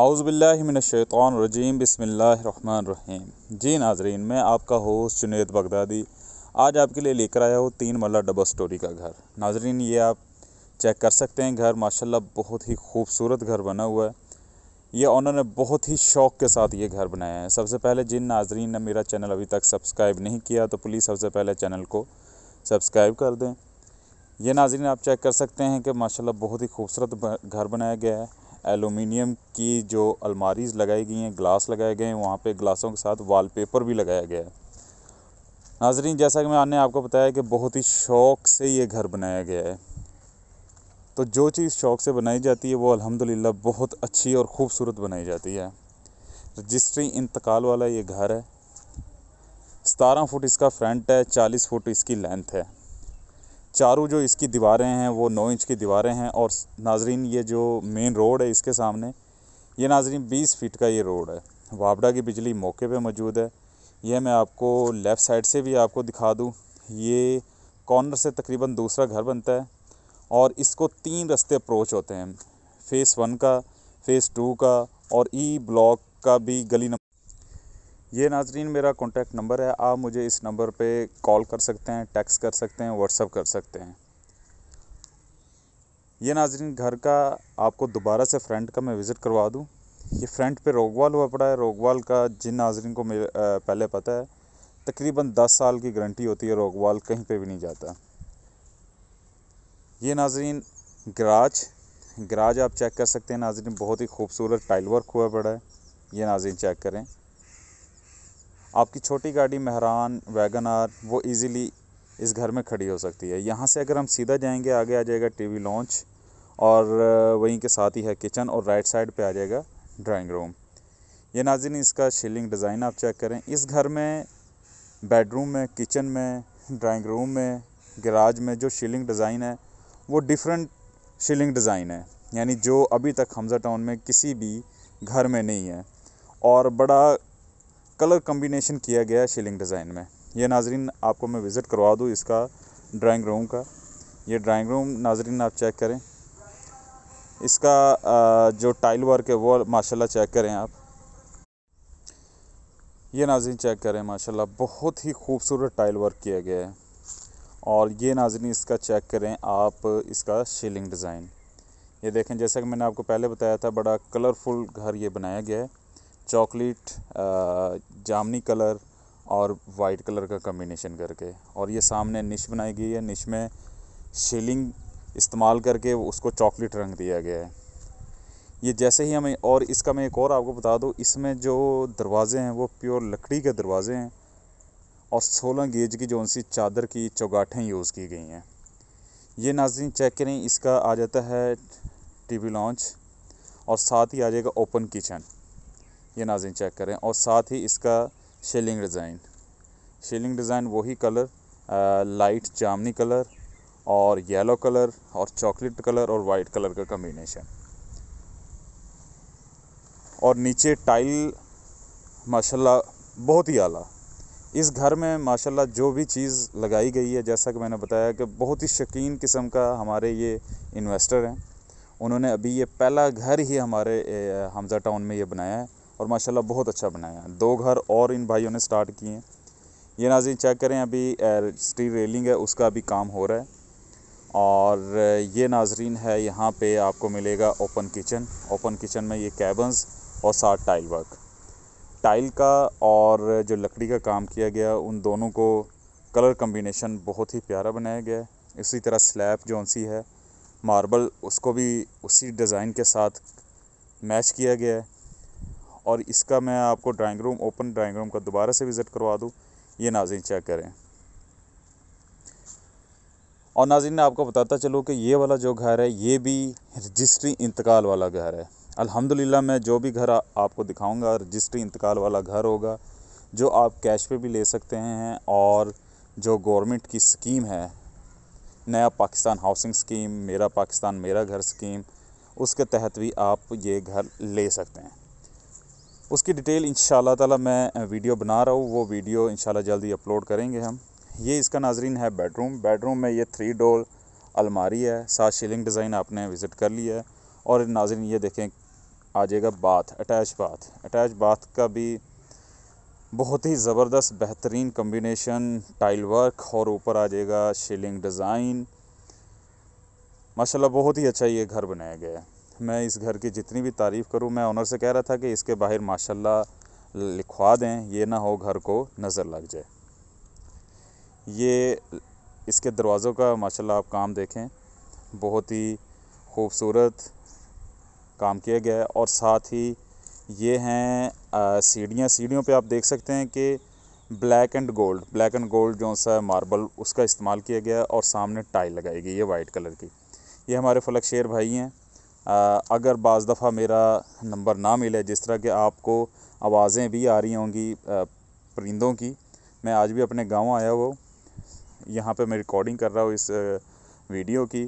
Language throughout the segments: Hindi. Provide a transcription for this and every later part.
आउज़बिल्लिमिनशैतरजीम बसमीम जी नाजरीन मैं आपका होस्ट जुनेद बगदादी आज आपके लिए लेकर आया हूँ तीन मल्ला डबल स्टोरी का घर नाजरीन ये आप चेक कर सकते हैं घर माशाल्लाह बहुत ही खूबसूरत घर बना हुआ है ये ऑनर ने बहुत ही शौक़ के साथ ये घर बनाया है सबसे पहले जिन नाजरीन ने मेरा चैनल अभी तक सब्सक्राइब नहीं किया तो प्लीज़ सबसे पहले चैनल को सब्सक्राइब कर दें यह नाजरीन आप चेक कर सकते हैं कि माशाल्लाह बहुत ही खूबसूरत घर बनाया गया है एलुमिनियम की जो अलमारीज लगाई गई हैं ग्लास लगाए गए हैं वहाँ पे ग्लासों के साथ वॉलपेपर भी लगाया गया है नाजरीन जैसा कि मैंने आपको बताया कि बहुत ही शौक़ से ये घर बनाया गया है तो जो चीज़ शौक़ से बनाई जाती है वो अलहमदिल्ला बहुत अच्छी और ख़ूबसूरत बनाई जाती है रजिस्ट्री इंतकाल वाला ये घर है सतारह फुट इसका फ्रंट है चालीस फुट इसकी लेंथ है चारों जो इसकी दीवारें हैं वो नौ इंच की दीवारें हैं और नाजरीन ये जो मेन रोड है इसके सामने ये नाजरीन बीस फीट का ये रोड है वापडा की बिजली मौके पर मौजूद है यह मैं आपको लेफ़्ट साइड से भी आपको दिखा दूँ ये कॉर्नर से तकरीबन दूसरा घर बनता है और इसको तीन रस्ते अप्रोच होते हैं फ़ेस वन का फ़ेस टू का और ई e ब्लॉक का भी गली नंबर ये नाजरीन मेरा कॉन्टैक्ट नंबर है आप मुझे इस नंबर पे कॉल कर सकते हैं टैक्स कर सकते हैं व्हाट्सअप कर सकते हैं ये नाजरीन घर का आपको दोबारा से फ्रंट का मैं विज़िट करवा दूँ ये फ्रंट पे रोगवाल हुआ पड़ा है रोगवाल का जिन नाजरीन को मेरे पहले पता है तकरीबन दस साल की गारंटी होती है रोगवाल कहीं पे भी नहीं जाता ये नाजरीन गराज गराज आप चेक कर सकते हैं नाजरीन बहुत ही खूबसूरत टाइल वर्क हुआ पड़ा है ये नाजरीन चेक करें आपकी छोटी गाड़ी महरान वैगन आर वो ईज़िली इस घर में खड़ी हो सकती है यहाँ से अगर हम सीधा जाएंगे आगे आ जाएगा टीवी लॉन्च और वहीं के साथ ही है किचन और राइट साइड पे आ जाएगा ड्राइंग रूम ये नाजिन इसका शिलिंग डिज़ाइन आप चेक करें इस घर में बेडरूम में किचन में ड्राइंग रूम में गराज में जो शिलिंग डिज़ाइन है वो डिफरेंट शिलिंग डिज़ाइन है यानी जो अभी तक हमजा टाउन में किसी भी घर में नहीं है और बड़ा कलर कम्बिनेशन किया गया है शिलिंग डिज़ाइन में ये नाजरीन आपको मैं विज़िट करवा दूँ इसका ड्राइंग रूम का ये ड्राइंग रूम नाजरीन आप चेक करें इसका जो टाइल वर्क है वो माशाल्लाह चेक करें आप ये नाजरीन चेक करें माशाल्लाह बहुत ही खूबसूरत टाइल वर्क किया गया है और ये नाजरीन इसका चेक करें आप इसका शीलिंग डिज़ाइन ये देखें जैसा कि मैंने आपको पहले बताया था बड़ा कलरफुल घर ये बनाया गया है चॉकलेट जामनी कलर और वाइट कलर का कम्बिनेशन करके और ये सामने निश बनाई गई है निश में शेलिंग इस्तेमाल करके उसको चॉकलेट रंग दिया गया है ये जैसे ही हमें और इसका मैं एक और आपको बता दूँ इसमें जो दरवाज़े हैं वो प्योर लकड़ी के दरवाज़े हैं और 16 गेज की जो सी चादर की चौगाठें यूज़ की गई हैं ये नाजरीन चेक करें इसका आ जाता है टीवी लॉन्च और साथ ही आ जाएगा ओपन किचन ये नाजिन चेक करें और साथ ही इसका शेलिंग डिज़ाइन शेलिंग डिज़ाइन वही कलर आ, लाइट जामनी कलर और येलो कलर और चॉकलेट कलर और वाइट कलर का कम्बिनेशन और नीचे टाइल माशाल्लाह बहुत ही आला इस घर में माशाल्लाह जो भी चीज़ लगाई गई है जैसा कि मैंने बताया कि बहुत ही शकीन किस्म का हमारे ये इन्वेस्टर हैं उन्होंने अभी ये पहला घर ही हमारे हमज़ा टाउन में ये बनाया है और माशाल्लाह बहुत अच्छा बनाया दो घर और इन भाइयों ने स्टार्ट किए हैं ये नाजी चेक करें अभी स्टील रेलिंग है उसका अभी काम हो रहा है और ये नाजरीन है यहाँ पे आपको मिलेगा ओपन किचन ओपन किचन में ये कैबन्स और साथ टाइल वर्क टाइल का और जो लकड़ी का काम किया गया उन दोनों को कलर कम्बिनेशन बहुत ही प्यारा बनाया गया है इसी तरह स्लैब जो सी है मार्बल उसको भी उसी डिज़ाइन के साथ मैच किया गया है और इसका मैं आपको drawing room open drawing room का दोबारा से विज़िट करवा दूँ ये नाजिन चेक करें और नाजिन ने आपको बताता चलूँ कि ये वाला जो घर है ये भी रजिस्ट्री इंतकाल वाला घर है अल्हम्दुलिल्लाह मैं जो भी घर आपको दिखाऊंगा रजिस्ट्री इंतकाल वाला घर होगा जो आप कैश पे भी ले सकते हैं और जो गवर्नमेंट की स्कीम है नया पाकिस्तान हाउसिंग स्कीम मेरा पाकिस्तान मेरा घर स्कीम उसके तहत भी आप ये घर ले सकते हैं उसकी डिटेल इन ताला मैं वीडियो बना रहा हूँ वो वीडियो इन जल्दी अपलोड करेंगे हम ये इसका नाजरीन है बेडरूम बेडरूम में ये थ्री डोर अलमारी है साथ शीलिंग डिज़ाइन आपने विज़िट कर लिया है और नाजरीन ये देखें आ जाएगा bath attach bath attach bath का भी बहुत ही ज़बरदस्त बेहतरीन कम्बिनेशन टाइल वर्क और ऊपर आ जाएगा शीलिंग डिज़ाइन माशाल्लाह बहुत ही अच्छा ये घर बनाया गया है मैं इस घर की जितनी भी तारीफ़ करूँ मैं ऑनर से कह रहा था कि इसके बाहर माशाल्लाह लिखवा दें ये ना हो घर को नज़र लग जाए ये इसके दरवाज़ों का माशाल्लाह आप काम देखें बहुत ही खूबसूरत काम किया गया है और साथ ही ये हैं सीढ़ियाँ सीढ़ियों पे आप देख सकते हैं कि black and gold black and gold जो सा मार्बल उसका इस्तेमाल किया गया और सामने टाइल लगाई गई है वाइट कलर की ये हमारे फलक शेर भाई हैं अगर बज़ दफ़ा मेरा नंबर ना मिले जिस तरह कि आपको आवाज़ें भी आ रही होंगी परिंदों की मैं आज भी अपने गाँव आया हुआ यहाँ पे मैं रिकॉर्डिंग कर रहा हूँ इस वीडियो की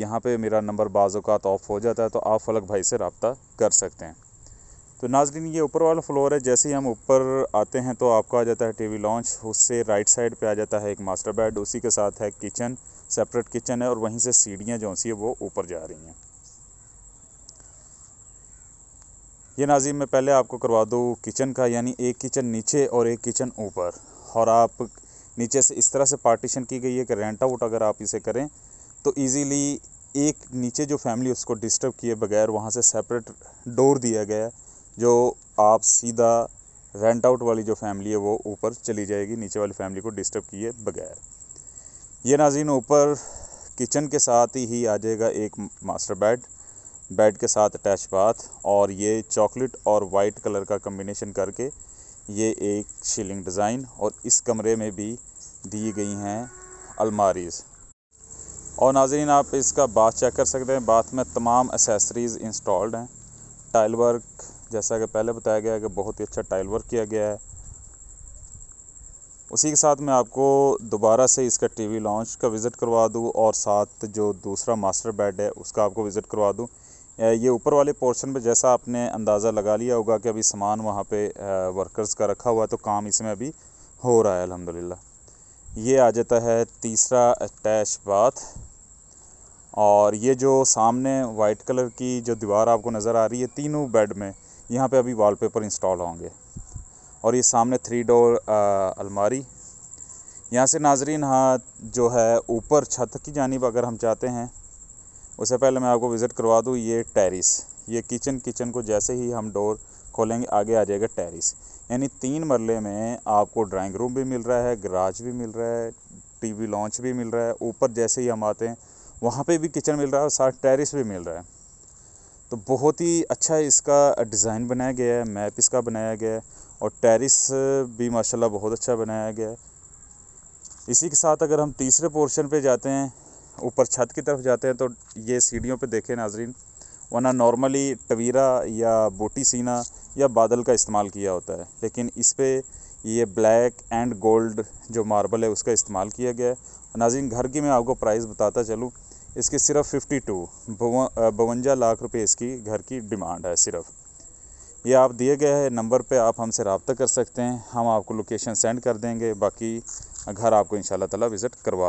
यहाँ पे मेरा नंबर बाज़ात ऑफ़ हो जाता है तो आप फलक भाई से रबता कर सकते हैं तो नाजरीन ये ऊपर वाला फ्लोर है जैसे ही हम ऊपर आते हैं तो आपको आ जाता है टीवी लॉन्च उससे राइट साइड पे आ जाता है एक मास्टर बेड उसी के साथ है किचन सेपरेट किचन है और वहीं से सीढ़ियाँ जो सी वो ऊपर जा रही हैं ये नाजिम मैं पहले आपको करवा दूँ किचन का यानी एक किचन नीचे और एक किचन ऊपर और आप नीचे से इस तरह से पार्टीशन की गई है कि रेंट आउट अगर आप इसे करें तो ईज़िली एक नीचे जो फैमिली उसको डिस्टर्ब किए बगैर वहाँ से सेपरेट डोर दिया गया है जो आप सीधा रेंट आउट वाली जो फैमिली है वो ऊपर चली जाएगी नीचे वाली फैमिली को डिस्टर्ब किए बगैर ये नाजीन ऊपर किचन के साथ ही आ जाएगा एक मास्टर बेड बेड के साथ अटैच बाथ और ये चॉकलेट और वाइट कलर का कम्बिनेशन करके ये एक शीलिंग डिज़ाइन और इस कमरे में भी दी गई हैं अलमारीज़ और नाजरीन आप इसका बाथ चेक कर सकते हैं बाथ में तमाम एसेसरीज़ इंस्टॉल्ड हैं टाइल वर्क जैसा कि पहले बताया गया है कि बहुत ही अच्छा टाइल वर्क किया गया है उसी के साथ मैं आपको दोबारा से इसका टीवी लॉन्च का विज़िट करवा दूँ और साथ जो दूसरा मास्टर बेड है उसका आपको विज़िट करवा दूँ ये ऊपर वाले पोर्शन पे जैसा आपने अंदाज़ा लगा लिया होगा कि अभी सामान वहाँ पे वर्कर्स का रखा हुआ है तो काम इसमें अभी हो रहा है अल्हम्दुलिल्लाह ये आ जाता है तीसरा अटैच बाथ और ये जो सामने वाइट कलर की जो दीवार आपको नज़र आ रही है तीनों बेड में यहाँ पे अभी वॉलपेपर इंस्टॉल होंगे और ये सामने थ्री डोर अलमारी यहाँ से नाजरीन हाँ जो है ऊपर छत की जानब अगर हम चाहते हैं उससे पहले मैं आपको विज़िट करवा दूँ ये टेरिस ये किचन किचन को जैसे ही हम डोर खोलेंगे आगे आ जाएगा टेरिस यानी तीन मरले में आपको ड्राइंग रूम भी मिल रहा है गराज भी मिल रहा है टीवी लॉन्च भी मिल रहा है ऊपर जैसे ही हम आते हैं वहाँ पे भी किचन मिल रहा है और साथ टेरिस भी मिल रहा है तो बहुत ही अच्छा इसका डिज़ाइन बनाया गया है मैप इसका बनाया गया है और टेरिस भी माशाल्लाह बहुत अच्छा बनाया गया है इसी के साथ अगर हम तीसरे पोर्शन पे जाते हैं ऊपर छत की तरफ जाते हैं तो ये सीढ़ियों पे देखें नाजरीन वरना नॉर्मली टवीरा या बोटी सीना या बादल का इस्तेमाल किया होता है लेकिन इस पर ये ब्लैक एंड गोल्ड जो मार्बल है उसका इस्तेमाल किया गया है नाजरीन घर की मैं आपको प्राइस बताता चलूँ इसकी सिर्फ फिफ्टी टू बवंजा लाख रुपए इसकी घर की डिमांड है सिर्फ ये आप दिए गए हैं नंबर पे आप हमसे रबता कर सकते हैं हम आपको लोकेशन सेंड कर देंगे बाकी घर आपको इन ताला विज़िट करवा